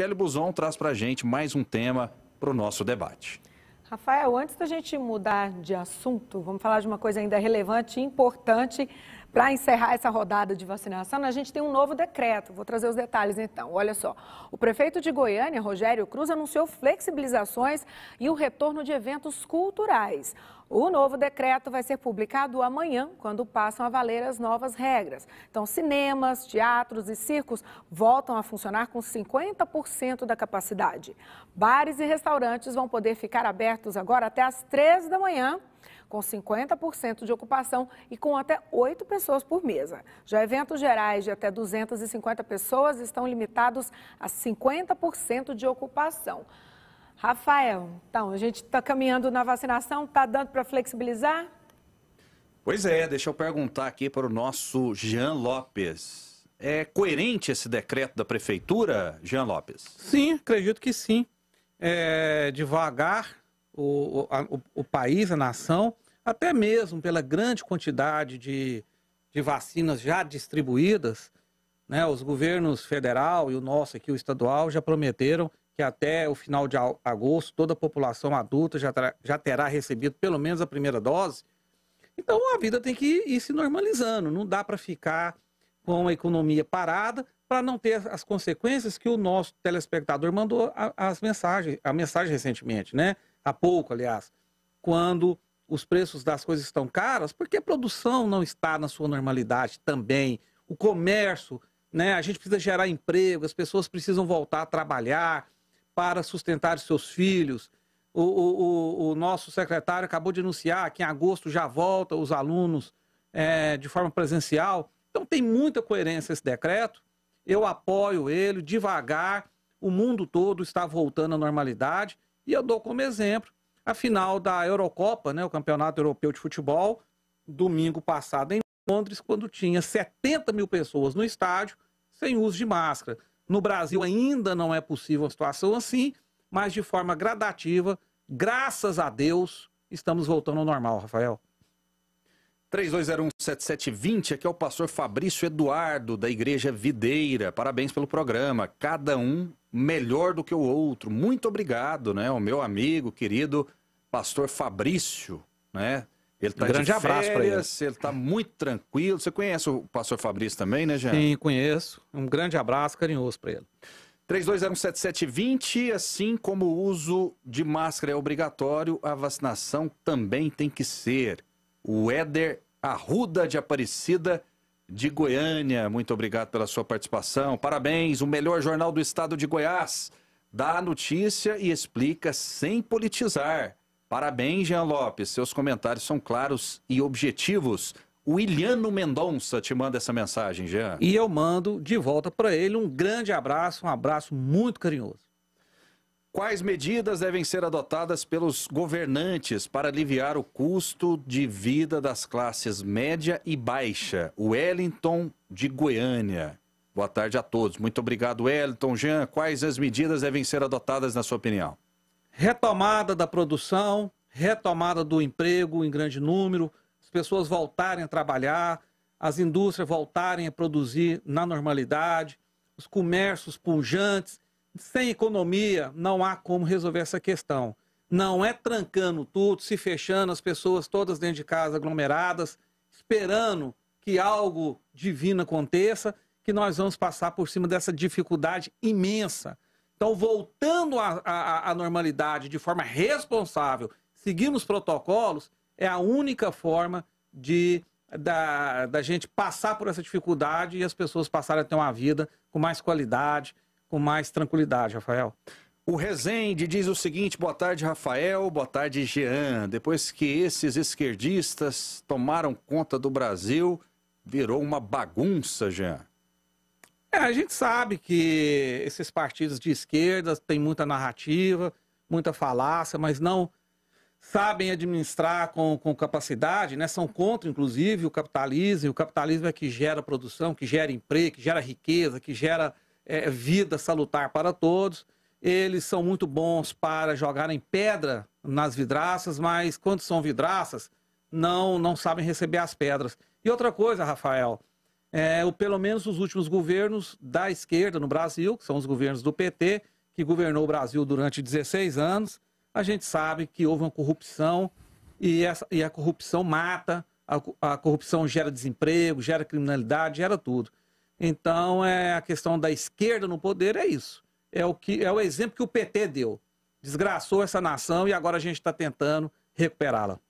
Michele Buzon traz para a gente mais um tema para o nosso debate. Rafael, antes da gente mudar de assunto, vamos falar de uma coisa ainda relevante e importante para encerrar essa rodada de vacinação, a gente tem um novo decreto. Vou trazer os detalhes então. Olha só. O prefeito de Goiânia, Rogério Cruz, anunciou flexibilizações e o retorno de eventos culturais. O novo decreto vai ser publicado amanhã, quando passam a valer as novas regras. Então, cinemas, teatros e circos voltam a funcionar com 50% da capacidade. Bares e restaurantes vão poder ficar abertos agora até às três da manhã com 50% de ocupação e com até 8 pessoas por mesa. Já eventos gerais de até 250 pessoas estão limitados a 50% de ocupação. Rafael, então, a gente está caminhando na vacinação, está dando para flexibilizar? Pois é, deixa eu perguntar aqui para o nosso Jean Lopes. É coerente esse decreto da prefeitura, Jean Lopes? Sim, acredito que sim. É, devagar, o, o, a, o, país, a nação, até mesmo pela grande quantidade de, de vacinas já distribuídas, né, os governos federal e o nosso aqui, o estadual, já prometeram que até o final de agosto toda a população adulta já, terá, já terá recebido pelo menos a primeira dose. Então a vida tem que ir se normalizando, não dá para ficar com a economia parada para não ter as consequências que o nosso telespectador mandou as mensagens, a mensagem recentemente, né? Há pouco, aliás, quando os preços das coisas estão caras porque a produção não está na sua normalidade também. O comércio, né? A gente precisa gerar emprego, as pessoas precisam voltar a trabalhar para sustentar seus filhos. O, o, o, nosso secretário acabou de anunciar que em agosto já volta os alunos é, de forma presencial. Então tem muita coerência esse decreto. Eu apoio ele devagar. O mundo todo está voltando à normalidade. E eu dou como exemplo a final da Eurocopa, né, o Campeonato Europeu de Futebol, domingo passado em Londres, quando tinha 70 mil pessoas no estádio sem uso de máscara. No Brasil ainda não é possível uma situação assim, mas de forma gradativa, graças a Deus, estamos voltando ao normal, Rafael. 32017720, aqui é o pastor Fabrício Eduardo, da Igreja Videira. Parabéns pelo programa. Cada um melhor do que o outro. Muito obrigado, né? O meu amigo, querido pastor Fabrício, né? Ele tá um grande férias, abraço para ele. Ele tá muito tranquilo. Você conhece o pastor Fabrício também, né, Jean? Sim, conheço. Um grande abraço carinhoso para ele. 3207720, assim como o uso de máscara é obrigatório, a vacinação também tem que ser. O Éder Arruda de Aparecida de Goiânia. Muito obrigado pela sua participação. Parabéns, o melhor jornal do estado de Goiás. Dá a notícia e explica sem politizar. Parabéns, Jean Lopes. Seus comentários são claros e objetivos. O Iliano Mendonça te manda essa mensagem, Jean. E eu mando de volta para ele um grande abraço, um abraço muito carinhoso. Quais medidas devem ser adotadas pelos governantes para aliviar o custo de vida das classes média e baixa? Wellington de Goiânia. Boa tarde a todos. Muito obrigado, Wellington. Jean, quais as medidas devem ser adotadas, na sua opinião? Retomada da produção, retomada do emprego em grande número, as pessoas voltarem a trabalhar, as indústrias voltarem a produzir na normalidade, os comércios pujantes sem economia não há como resolver essa questão. Não é trancando tudo, se fechando, as pessoas todas dentro de casa aglomeradas, esperando que algo divino aconteça, que nós vamos passar por cima dessa dificuldade imensa. Então, voltando à normalidade de forma responsável, seguindo os protocolos, é a única forma de da, da gente passar por essa dificuldade e as pessoas passarem a ter uma vida com mais qualidade, com mais tranquilidade, Rafael. O Rezende diz o seguinte: boa tarde, Rafael, boa tarde, Jean. Depois que esses esquerdistas tomaram conta do Brasil, virou uma bagunça, Jean. É, a gente sabe que esses partidos de esquerda têm muita narrativa, muita falácia, mas não sabem administrar com, com capacidade, né? são contra, inclusive, o capitalismo. E o capitalismo é que gera produção, que gera emprego, que gera riqueza, que gera é, vida salutar para todos. Eles são muito bons para jogarem pedra nas vidraças, mas quando são vidraças, não, não sabem receber as pedras. E outra coisa, Rafael, é, o, pelo menos os últimos governos da esquerda no Brasil, que são os governos do PT, que governou o Brasil durante 16 anos, a gente sabe que houve uma corrupção e, essa, e a corrupção mata, a, a corrupção gera desemprego, gera criminalidade, gera tudo. Então, é a questão da esquerda no poder é isso. É o, que, é o exemplo que o PT deu. Desgraçou essa nação e agora a gente está tentando recuperá-la.